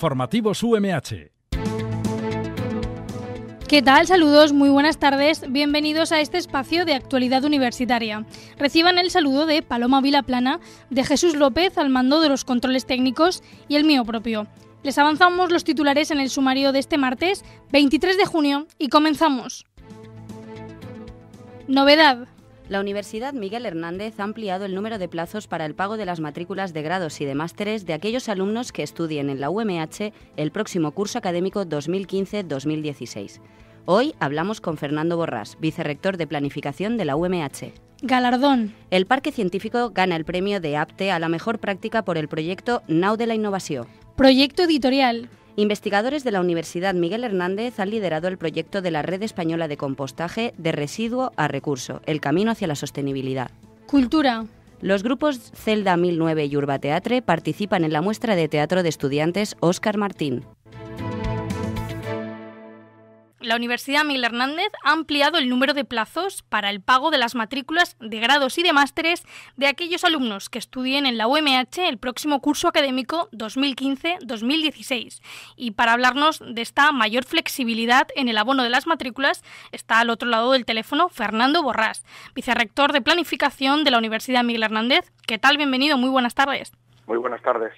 Formativos UMH. ¿Qué tal? Saludos, muy buenas tardes. Bienvenidos a este espacio de actualidad universitaria. Reciban el saludo de Paloma Vilaplana, de Jesús López al mando de los controles técnicos y el mío propio. Les avanzamos los titulares en el sumario de este martes 23 de junio y comenzamos. Novedad, la Universidad Miguel Hernández ha ampliado el número de plazos para el pago de las matrículas de grados y de másteres de aquellos alumnos que estudien en la UMH el próximo curso académico 2015-2016. Hoy hablamos con Fernando Borrás, vicerrector de Planificación de la UMH. Galardón. El Parque Científico gana el premio de APTE a la mejor práctica por el proyecto Nau de la Innovación. Proyecto editorial. Investigadores de la Universidad Miguel Hernández han liderado el proyecto de la Red Española de Compostaje de Residuo a Recurso, el camino hacia la sostenibilidad. Cultura. Los grupos Celda 1009 y Urbateatre participan en la muestra de teatro de estudiantes Óscar Martín la Universidad Miguel Hernández ha ampliado el número de plazos para el pago de las matrículas de grados y de másteres de aquellos alumnos que estudien en la UMH el próximo curso académico 2015-2016. Y para hablarnos de esta mayor flexibilidad en el abono de las matrículas está al otro lado del teléfono Fernando Borrás, vicerrector de Planificación de la Universidad Miguel Hernández. ¿Qué tal? Bienvenido, muy buenas tardes. Muy buenas tardes.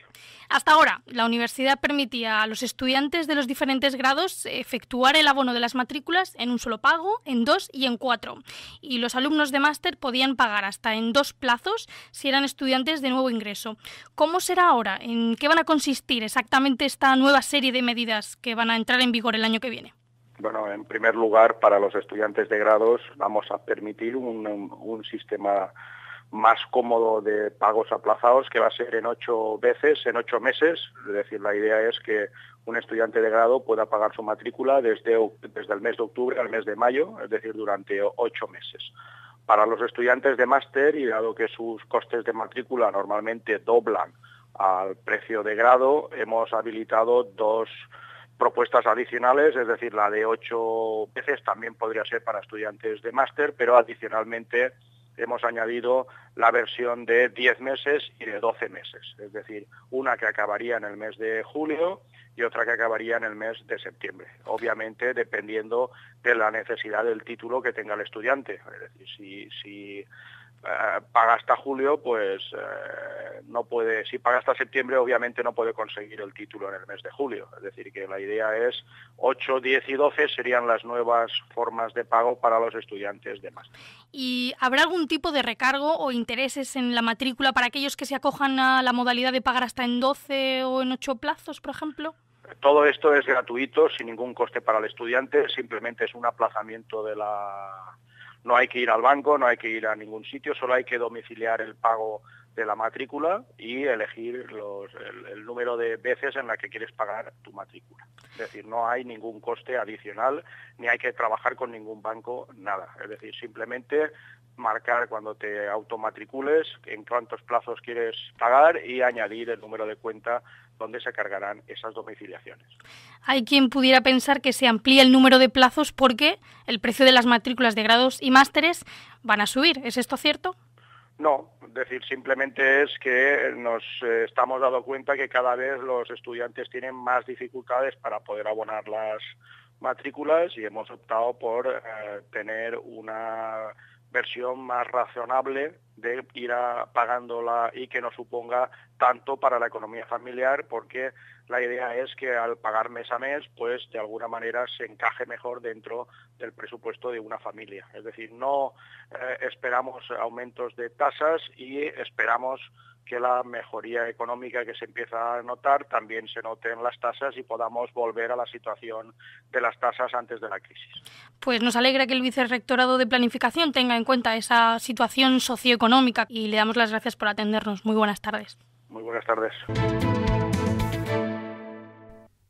Hasta ahora, la universidad permitía a los estudiantes de los diferentes grados efectuar el abono de las matrículas en un solo pago, en dos y en cuatro. Y los alumnos de máster podían pagar hasta en dos plazos si eran estudiantes de nuevo ingreso. ¿Cómo será ahora? ¿En qué van a consistir exactamente esta nueva serie de medidas que van a entrar en vigor el año que viene? Bueno, en primer lugar, para los estudiantes de grados vamos a permitir un, sistema más cómodo de pagos aplazados, que va a ser en ocho veces, en ocho meses. Es decir, la idea es que un estudiante de grado pueda pagar su matrícula desde, desde el mes de octubre al mes de mayo, es decir, durante ocho meses. Para los estudiantes de máster, y dado que sus costes de matrícula normalmente doblan al precio de grado, hemos habilitado dos propuestas adicionales, es decir, la de ocho veces también podría ser para estudiantes de máster, pero adicionalmente hemos añadido la versión de 10 meses y de 12 meses, es decir, una que acabaría en el mes de julio y otra que acabaría en el mes de septiembre, obviamente dependiendo de la necesidad del título que tenga el estudiante, eh, paga hasta julio, pues eh, no puede, si paga hasta septiembre, obviamente no puede conseguir el título en el mes de julio. Es decir, que la idea es 8, 10 y 12 serían las nuevas formas de pago para los estudiantes de máster. ¿Y habrá algún tipo de recargo o intereses en la matrícula para aquellos que se acojan a la modalidad de pagar hasta en 12 o en 8 plazos, por ejemplo? Todo esto es gratuito, sin ningún coste para el estudiante, simplemente es un aplazamiento de la no hay que ir al banco, no hay que ir a ningún sitio, solo hay que domiciliar el pago de la matrícula y elegir el, número de veces en la que quieres pagar tu matrícula. Es decir, no hay ningún coste adicional, ni hay que trabajar con ningún banco, nada. Es decir, simplemente marcar cuando te automatricules en cuántos plazos quieres pagar y añadir el número de cuenta donde se cargarán esas domiciliaciones. Hay quien pudiera pensar que se amplía el número de plazos porque el precio de las matrículas de grados y másteres van a subir. ¿Es esto cierto? No, decir, simplemente es que nos eh, estamos dando cuenta que cada vez los estudiantes tienen más dificultades para poder abonar las matrículas y hemos optado por eh, tener una versión más razonable de ir pagándola y que no suponga tanto para la economía familiar, porque la idea es que al pagar mes a mes, pues de alguna manera se encaje mejor dentro del presupuesto de una familia. Es decir, no eh, esperamos aumentos de tasas y esperamos que la mejoría económica que se empieza a notar también se note en las tasas y podamos volver a la situación de las tasas antes de la crisis. Pues nos alegra que el Vicerrectorado de Planificación tenga en cuenta esa situación socioeconómica y le damos las gracias por atendernos. Muy buenas tardes. Muy buenas tardes.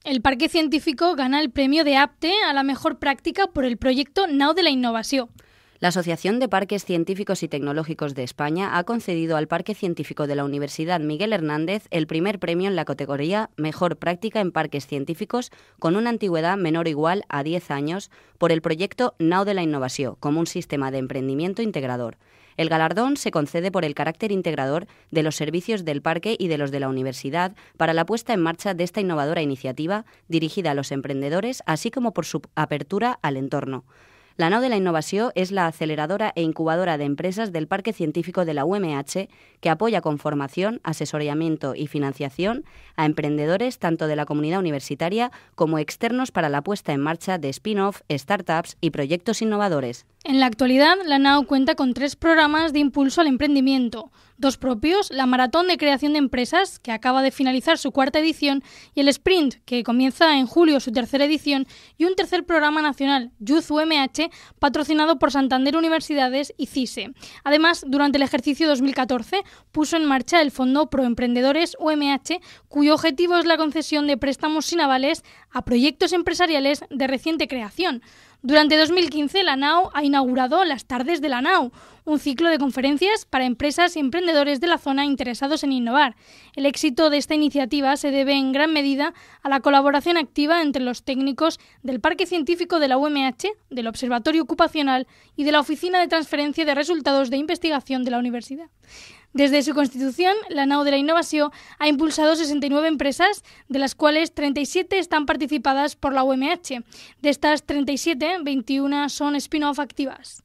El Parque Científico gana el premio de APTE a la mejor práctica por el proyecto Nau de la Innovación. La Asociación de Parques Científicos y Tecnológicos de España ha concedido al Parque Científico de la Universidad Miguel Hernández el primer premio en la categoría Mejor Práctica en Parques Científicos con una antigüedad menor o igual a 10 años por el proyecto Now de la Innovación como un sistema de emprendimiento integrador. El galardón se concede por el carácter integrador de los servicios del parque y de los de la universidad para la puesta en marcha de esta innovadora iniciativa dirigida a los emprendedores, así como por su apertura al entorno. La nau de la Innovación es la aceleradora e incubadora de empresas del Parque Científico de la UMH que apoya con formación, asesoramiento y financiación a emprendedores tanto de la comunidad universitaria como externos para la puesta en marcha de spin-off, startups y proyectos innovadores. En la actualidad, la NAU cuenta con tres programas de impulso al emprendimiento, dos propios, la Maratón de Creación de Empresas, que acaba de finalizar su cuarta edición, y el Sprint, que comienza en julio su tercera edición, y un tercer programa nacional, Youth UMH, patrocinado por Santander Universidades y CISE. Además, durante el ejercicio 2014 puso en marcha el Fondo Pro Emprendedores UMH, cuyo objetivo es la concesión de préstamos sin avales a proyectos empresariales de reciente creación. Durante 2015, la NAO ha inaugurado las Tardes de la NAO, un ciclo de conferencias para empresas y emprendedores de la zona interesados en innovar. El éxito de esta iniciativa se debe en gran medida a la colaboración activa entre los técnicos del Parque Científico de la UMH, del Observatorio Ocupacional y de la Oficina de Transferencia de Resultados de Investigación de la Universidad. Desde su constitución, la Nao de la Innovación ha impulsado 69 empresas, de las cuales 37 están participadas por la UMH. De estas 37, 21 son spin-off activas.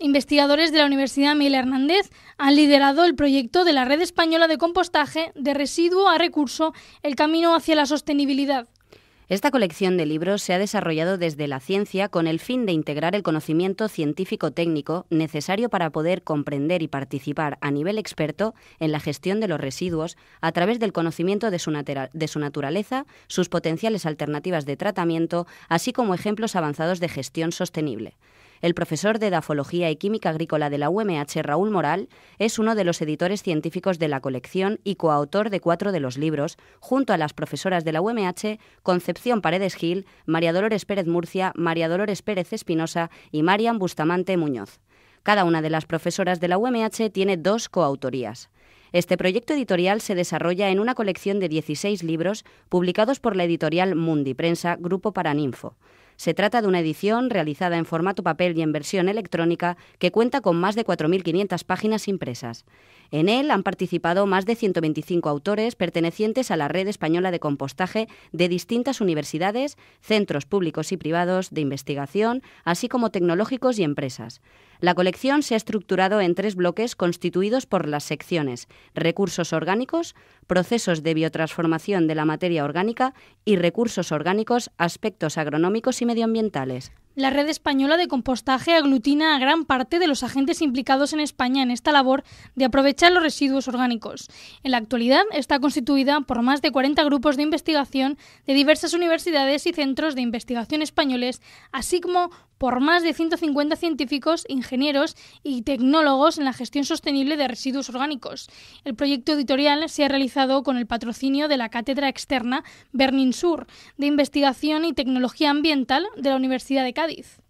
Investigadores de la Universidad Miguel Hernández han liderado el proyecto de la Red Española de Compostaje de Residuo a Recurso, el camino hacia la sostenibilidad. Esta colección de libros se ha desarrollado desde la ciencia con el fin de integrar el conocimiento científico-técnico necesario para poder comprender y participar a nivel experto en la gestión de los residuos a través del conocimiento de su, naturaleza, sus potenciales alternativas de tratamiento, así como ejemplos avanzados de gestión sostenible. El profesor de dafología y Química Agrícola de la UMH, Raúl Moral, es uno de los editores científicos de la colección y coautor de cuatro de los libros, junto a las profesoras de la UMH, Concepción Paredes Gil, María Dolores Pérez Murcia, María Dolores Pérez Espinosa y Marian Bustamante Muñoz. Cada una de las profesoras de la UMH tiene dos coautorías. Este proyecto editorial se desarrolla en una colección de 16 libros publicados por la editorial Mundi Prensa Grupo Paraninfo. Se trata de una edición realizada en formato papel y en versión electrónica que cuenta con más de 4.500 páginas impresas. En él han participado más de 125 autores pertenecientes a la red española de compostaje de distintas universidades, centros públicos y privados de investigación, así como tecnológicos y empresas. La colección se ha estructurado en tres bloques constituidos por las secciones recursos orgánicos, procesos de biotransformación de la materia orgánica y recursos orgánicos, aspectos agronómicos y medioambientales. La red española de compostaje aglutina a gran parte de los agentes implicados en España en esta labor de aprovechar los residuos orgánicos. En la actualidad está constituida por más de 40 grupos de investigación de diversas universidades y centros de investigación españoles, así como por más de 150 científicos, ingenieros y tecnólogos en la gestión sostenible de residuos orgánicos. El proyecto editorial se ha realizado con el patrocinio de la Cátedra Externa Berninsur, Sur de Investigación y Tecnología Ambiental de la Universidad de Cádiz.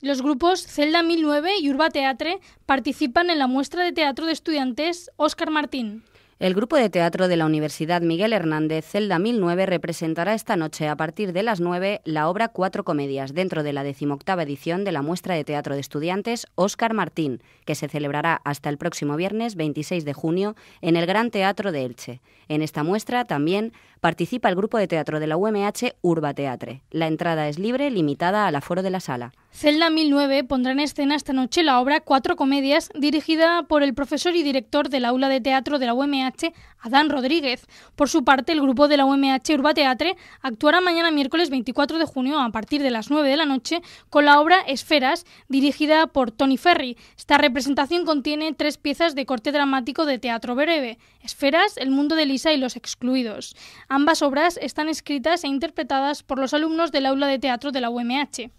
Los grupos Celda 1009 y Urba Teatre participan en la muestra de teatro de estudiantes Óscar Martín. El grupo de teatro de la Universidad Miguel Hernández Celda 1009 representará esta noche a partir de las 9 la obra Cuatro Comedias dentro de la decimoctava edición de la muestra de teatro de estudiantes Óscar Martín, que se celebrará hasta el próximo viernes 26 de junio en el Gran Teatro de Elche. En esta muestra también participa el grupo de teatro de la UMH Urba Teatre. La entrada es libre, limitada al aforo de la sala. Celda 1009 pondrá en escena esta noche la obra Cuatro Comedias, dirigida por el profesor y director del aula de teatro de la UMH, Adán Rodríguez. Por su parte, el grupo de la UMH Urbateatre actuará mañana miércoles 24 de junio a partir de las 9 de la noche con la obra Esferas, dirigida por Tony Ferry. Esta representación contiene tres piezas de corte dramático de teatro breve, Esferas, El mundo de Lisa y los excluidos. Ambas obras están escritas e interpretadas por los alumnos del aula de teatro de la UMH.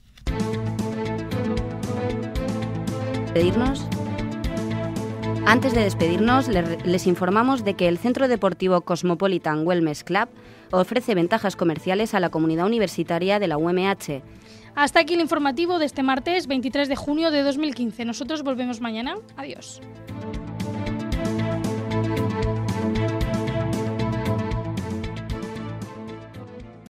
Antes de despedirnos, les informamos de que el Centro Deportivo Cosmopolitan Wellness Club ofrece ventajas comerciales a la comunidad universitaria de la UMH. Hasta aquí el informativo de este martes 23 de junio de 2015. Nosotros volvemos mañana. Adiós.